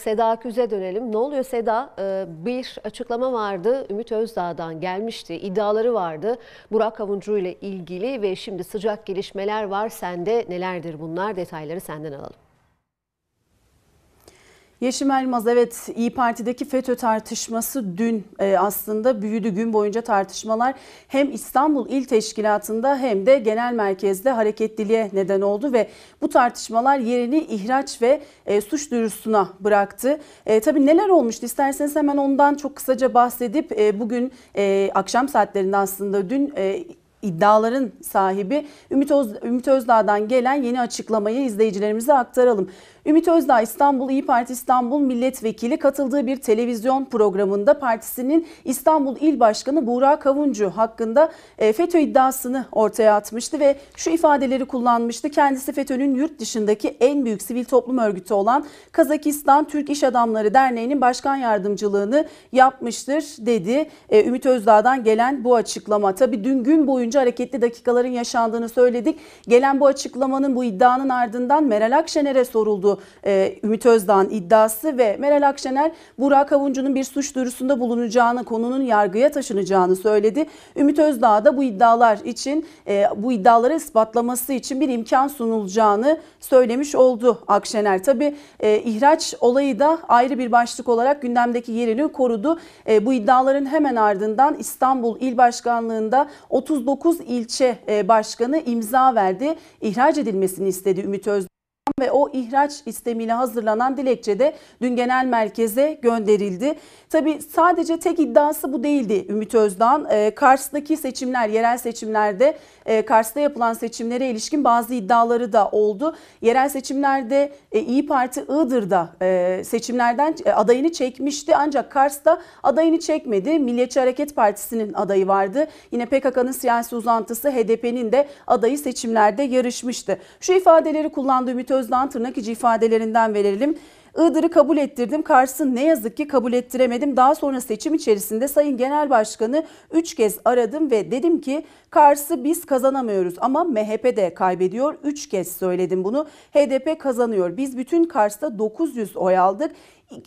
Seda Aküz'e dönelim. Ne oluyor Seda? Ee, bir açıklama vardı. Ümit Özdağ'dan gelmişti. İddiaları vardı. Burak Avuncu ile ilgili ve şimdi sıcak gelişmeler var. Sende nelerdir bunlar? Detayları senden alalım. Yeşim Elmaz evet İyi Parti'deki FETÖ tartışması dün e, aslında büyüdü gün boyunca tartışmalar hem İstanbul İl Teşkilatı'nda hem de genel merkezde hareketliliğe neden oldu ve bu tartışmalar yerini ihraç ve e, suç duyurusuna bıraktı. E, tabii neler olmuştu isterseniz hemen ondan çok kısaca bahsedip e, bugün e, akşam saatlerinde aslında dün e, iddiaların sahibi Ümit, Öz, Ümit Özdağ'dan gelen yeni açıklamayı izleyicilerimize aktaralım. Ümit Özdağ İstanbul İyi Parti İstanbul Milletvekili katıldığı bir televizyon programında partisinin İstanbul İl Başkanı Buğra Kavuncu hakkında e, FETÖ iddiasını ortaya atmıştı ve şu ifadeleri kullanmıştı. Kendisi FETÖ'nün yurt dışındaki en büyük sivil toplum örgütü olan Kazakistan Türk İş Adamları Derneği'nin başkan yardımcılığını yapmıştır dedi. E, Ümit Özdağ'dan gelen bu açıklama. Tabi dün gün boyunca boyunca hareketli dakikaların yaşandığını söyledik. Gelen bu açıklamanın bu iddianın ardından Meral Akşener'e soruldu e, Ümit Özdağ'ın iddiası ve Meral Akşener Burak Avuncu'nun bir suç duyurusunda bulunacağını, konunun yargıya taşınacağını söyledi. Ümit Özdağ da bu iddialar için, e, bu iddiaları ispatlaması için bir imkan sunulacağını söylemiş oldu Akşener. Tabi e, ihraç olayı da ayrı bir başlık olarak gündemdeki yerini korudu. E, bu iddiaların hemen ardından İstanbul İl Başkanlığı'nda 39 9 ilçe e, başkanı imza verdi. İhraç edilmesini istedi Ümit Öz yapılan ve o ihraç istemiyle hazırlanan dilekçe de dün genel merkeze gönderildi. Tabi sadece tek iddiası bu değildi Ümit Özdağ'ın. E, ee, Kars'taki seçimler, yerel seçimlerde e, Kars'ta yapılan seçimlere ilişkin bazı iddiaları da oldu. Yerel seçimlerde e, İyi Parti Iğdır'da e, seçimlerden e, adayını çekmişti ancak Kars'ta adayını çekmedi. Milliyetçi Hareket Partisi'nin adayı vardı. Yine PKK'nın siyasi uzantısı HDP'nin de adayı seçimlerde yarışmıştı. Şu ifadeleri kullandı Ümit Özdağ özden tırnak içi ifadelerinden verelim. Iğdır'ı kabul ettirdim. Kars'ı ne yazık ki kabul ettiremedim. Daha sonra seçim içerisinde Sayın Genel Başkanı 3 kez aradım ve dedim ki Kars'ı biz kazanamıyoruz ama MHP de kaybediyor. 3 kez söyledim bunu. HDP kazanıyor. Biz bütün Kars'ta 900 oy aldık.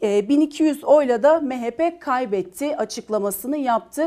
1200 e, oyla da MHP kaybetti açıklamasını yaptı.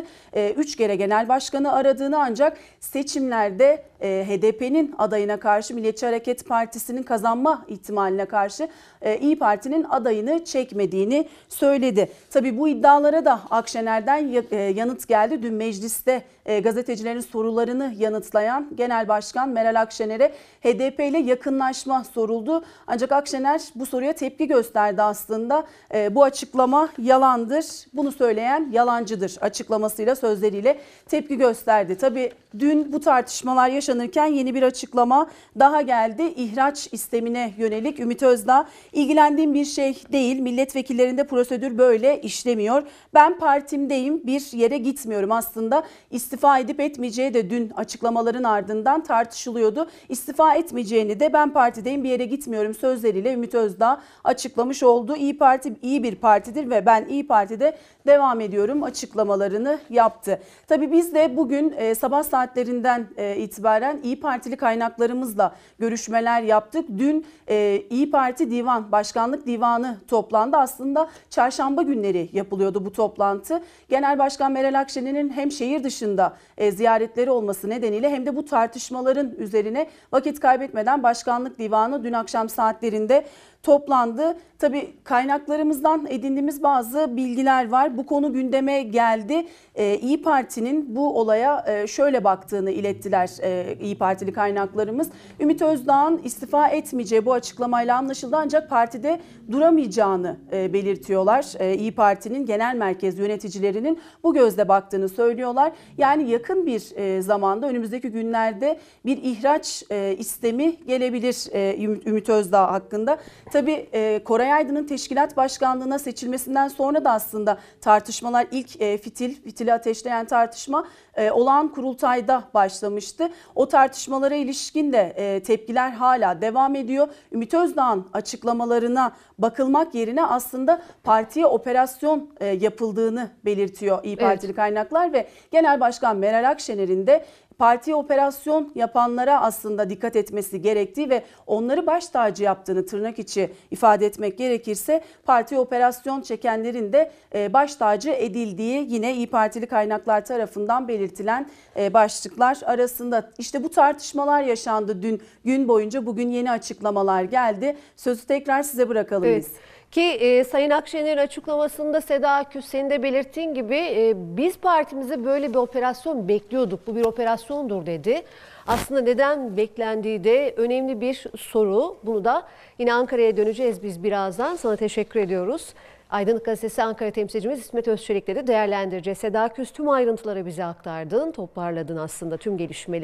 3 e, kere genel başkanı aradığını ancak seçimlerde e, HDP'nin adayına karşı Milliyetçi Hareket Partisi'nin kazanma ihtimaline karşı e, İyi Parti'nin adayını çekmediğini söyledi. Tabi bu iddialara da Akşener'den e, yanıt geldi. Dün mecliste gazetecilerin sorularını yanıtlayan Genel Başkan Meral Akşener'e HDP ile yakınlaşma soruldu. Ancak Akşener bu soruya tepki gösterdi aslında. Bu açıklama yalandır. Bunu söyleyen yalancıdır açıklamasıyla sözleriyle tepki gösterdi. Tabi dün bu tartışmalar yaşandı yaşanırken yeni bir açıklama daha geldi. İhraç istemine yönelik Ümit Özdağ ilgilendiğim bir şey değil. Milletvekillerinde prosedür böyle işlemiyor. Ben partimdeyim bir yere gitmiyorum aslında. istifa edip etmeyeceği de dün açıklamaların ardından tartışılıyordu. İstifa etmeyeceğini de ben partideyim bir yere gitmiyorum sözleriyle Ümit Özdağ açıklamış oldu. İyi Parti iyi bir partidir ve ben İyi Parti'de devam ediyorum açıklamalarını yaptı. Tabii biz de bugün e, sabah saatlerinden e, itibaren itibaren İyi Partili kaynaklarımızla görüşmeler yaptık. Dün e, İyi Parti Divan, Başkanlık Divanı toplandı. Aslında çarşamba günleri yapılıyordu bu toplantı. Genel Başkan Meral Akşener'in hem şehir dışında e, ziyaretleri olması nedeniyle hem de bu tartışmaların üzerine vakit kaybetmeden Başkanlık Divanı dün akşam saatlerinde toplandı. Tabi kaynaklarımızdan edindiğimiz bazı bilgiler var. Bu konu gündeme geldi. Ee, İyi Parti'nin bu olaya e, şöyle baktığını ilettiler e, İyi Partili kaynaklarımız. Ümit Özdağ'ın istifa etmeyeceği bu açıklamayla anlaşıldı ancak partide duramayacağını e, belirtiyorlar. E, İyi Parti'nin genel merkez yöneticilerinin bu gözle baktığını söylüyorlar. Yani yakın bir e, zamanda önümüzdeki günlerde bir ihraç istemi gelebilir Ümit Özdağ hakkında. tabi Koray Aydın'ın teşkilat başkanlığına seçilmesinden sonra da aslında tartışmalar ilk fitil, fitili ateşleyen tartışma olağan kurultayda başlamıştı. O tartışmalara ilişkin de e, tepkiler hala devam ediyor. Ümit Özdağ'ın açıklamalarına bakılmak yerine aslında partiye operasyon e, yapıldığını belirtiyor İyi Partili evet. kaynaklar ve Genel Başkan Meral Akşener'in de parti operasyon yapanlara aslında dikkat etmesi gerektiği ve onları baş tacı yaptığını tırnak içi ifade etmek gerekirse parti operasyon çekenlerin de e, baş tacı edildiği yine İyi Partili kaynaklar tarafından belirtilen e, başlıklar arasında. işte bu tartışmalar yaşandı dün gün boyunca bugün yeni açıklamalar geldi. Sözü tekrar size bırakalım evet. biz. Ki e, Sayın Akşener'in açıklamasında Seda Akü senin de belirttiğin gibi e, biz partimize böyle bir operasyon bekliyorduk. Bu bir operasyondur dedi. Aslında neden beklendiği de önemli bir soru. Bunu da yine Ankara'ya döneceğiz biz birazdan. Sana teşekkür ediyoruz. Aydınlık Gazetesi Ankara temsilcimiz İsmet Özçelik'le de değerlendireceğiz. Seda Küs tüm ayrıntıları bize aktardın, toparladın aslında tüm gelişmeleri.